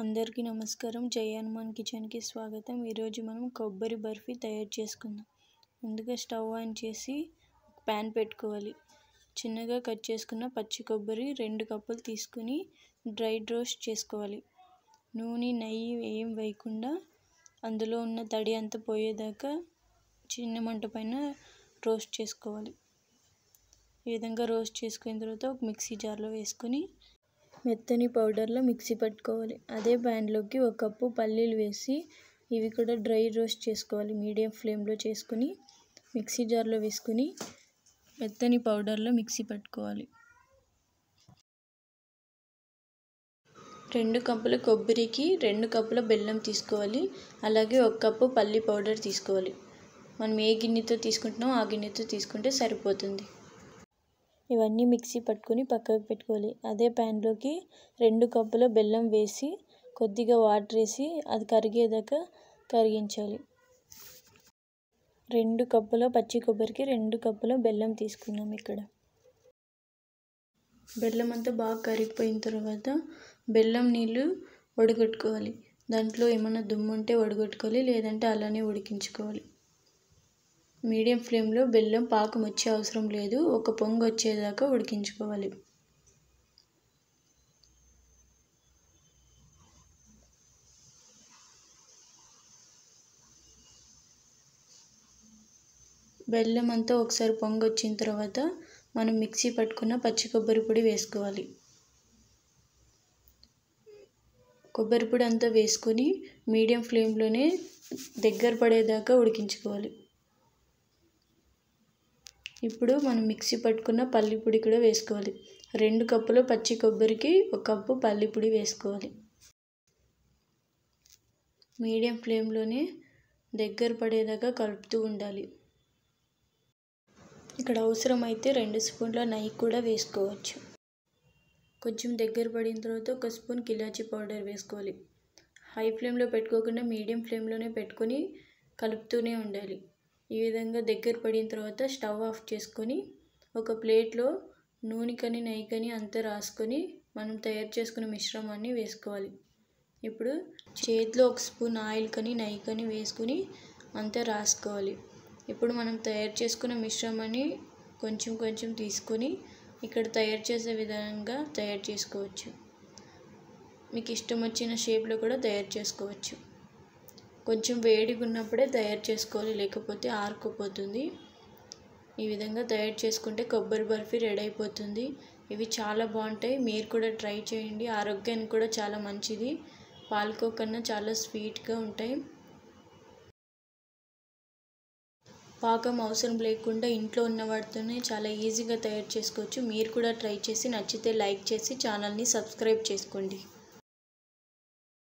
అందరికీ నమస్కారం జై హనుమాన్ కిచెన్కి స్వాగతం ఈరోజు మనం కొబ్బరి బర్ఫీ తయారు చేసుకుందాం ముందుగా స్టవ్ ఆన్ చేసి ప్యాన్ పెట్టుకోవాలి చిన్నగా కట్ చేసుకున్న పచ్చి కొబ్బరి రెండు కప్పులు తీసుకుని డ్రై రోస్ట్ చేసుకోవాలి నూనె నెయ్యి ఏం వేయకుండా అందులో ఉన్న తడి అంతా పోయేదాకా చిన్న మంట పైన రోస్ట్ చేసుకోవాలి ఈ విధంగా రోస్ట్ చేసుకున్న తర్వాత ఒక మిక్సీ జార్లో వేసుకొని మెత్తని పౌడర్లో మిక్సీ పట్టుకోవాలి అదే ప్యాన్లోకి ఒక కప్పు పల్లీలు వేసి ఇవి కూడా డ్రై రోస్ట్ చేసుకోవాలి మీడియం ఫ్లేమ్లో చేసుకుని మిక్సీ జార్లో వేసుకుని మెత్తని పౌడర్లో మిక్సీ పట్టుకోవాలి రెండు కప్పుల కొబ్బరికి రెండు కప్పుల బెల్లం తీసుకోవాలి అలాగే ఒక కప్పు పల్లి పౌడర్ తీసుకోవాలి మనం ఏ గిన్నెతో తీసుకుంటున్నామో ఆ గిన్నెతో తీసుకుంటే సరిపోతుంది ఇవన్నీ మిక్సీ పట్టుకుని పక్కకు పెట్టుకోవాలి అదే ప్యాన్లోకి రెండు కప్పుల బెల్లం వేసి కొద్దిగా వాటర్ వేసి అది కరిగేదాకా కరిగించాలి రెండు కప్పుల పచ్చి కొబ్బరికి రెండు కప్పుల బెల్లం తీసుకున్నాం ఇక్కడ బెల్లం అంతా బాగా కరిగిపోయిన తర్వాత బెల్లం నీళ్ళు వడగట్టుకోవాలి దాంట్లో ఏమైనా దుమ్ము ఉంటే వడగట్టుకోవాలి లేదంటే అలానే ఉడికించుకోవాలి మీడియం ఫ్లేమ్లో బెల్లం పాకం వచ్చే అవసరం లేదు ఒక పొంగు వచ్చేదాకా ఉడికించుకోవాలి బెల్లం అంతా ఒకసారి పొంగు వచ్చిన తర్వాత మనం మిక్సీ పట్టుకున్న పచ్చి కొబ్బరి పొడి వేసుకోవాలి కొబ్బరి పొడి అంతా వేసుకొని మీడియం ఫ్లేమ్లోనే దగ్గర పడేదాకా ఉడికించుకోవాలి ఇప్పుడు మనం మిక్సీ పట్టుకున్న పల్లిపొడి కూడా వేసుకోవాలి రెండు కప్పులు పచ్చి కొబ్బరికి ఒక కప్పు పల్లిపొడి వేసుకోవాలి మీడియం ఫ్లేమ్లోనే దగ్గర పడేదాకా కలుపుతూ ఉండాలి ఇక్కడ అవసరమైతే రెండు స్పూన్ల నెయ్యి కూడా వేసుకోవచ్చు కొంచెం దగ్గర పడిన తర్వాత ఒక స్పూన్ కిలాచీ పౌడర్ వేసుకోవాలి హై ఫ్లేమ్లో పెట్టుకోకుండా మీడియం ఫ్లేమ్లోనే పెట్టుకొని కలుపుతూనే ఉండాలి ఈ విధంగా దగ్గర పడిన తర్వాత స్టవ్ ఆఫ్ చేసుకొని ఒక ప్లేట్లో నూనె కానీ నెయ్యి కానీ అంతా రాసుకొని మనం తయారు చేసుకున్న మిశ్రమాన్ని వేసుకోవాలి ఇప్పుడు చేతిలో ఒక స్పూన్ ఆయిల్ కానీ నెయ్యి కానీ వేసుకొని అంతా రాసుకోవాలి ఇప్పుడు మనం తయారు చేసుకున్న మిశ్రమాన్ని కొంచెం కొంచెం తీసుకొని ఇక్కడ తయారు చేసే విధంగా తయారు చేసుకోవచ్చు మీకు ఇష్టం వచ్చిన షేప్లో కూడా తయారు చేసుకోవచ్చు కొంచెం వేడిగా ఉన్నప్పుడే తయారు చేసుకోవాలి లేకపోతే ఆరుకుపోతుంది ఈ విధంగా తయారు చేసుకుంటే కొబ్బరి బర్ఫీ రెడీ అయిపోతుంది ఇవి చాలా బాగుంటాయి మీరు కూడా ట్రై చేయండి ఆరోగ్యానికి కూడా చాలా మంచిది పాలకో కన్నా చాలా స్వీట్గా ఉంటాయి పాకం అవసరం లేకుండా ఇంట్లో ఉన్న వాటితోనే చాలా ఈజీగా తయారు చేసుకోవచ్చు మీరు కూడా ట్రై చేసి నచ్చితే లైక్ చేసి ఛానల్ని సబ్స్క్రైబ్ చేసుకోండి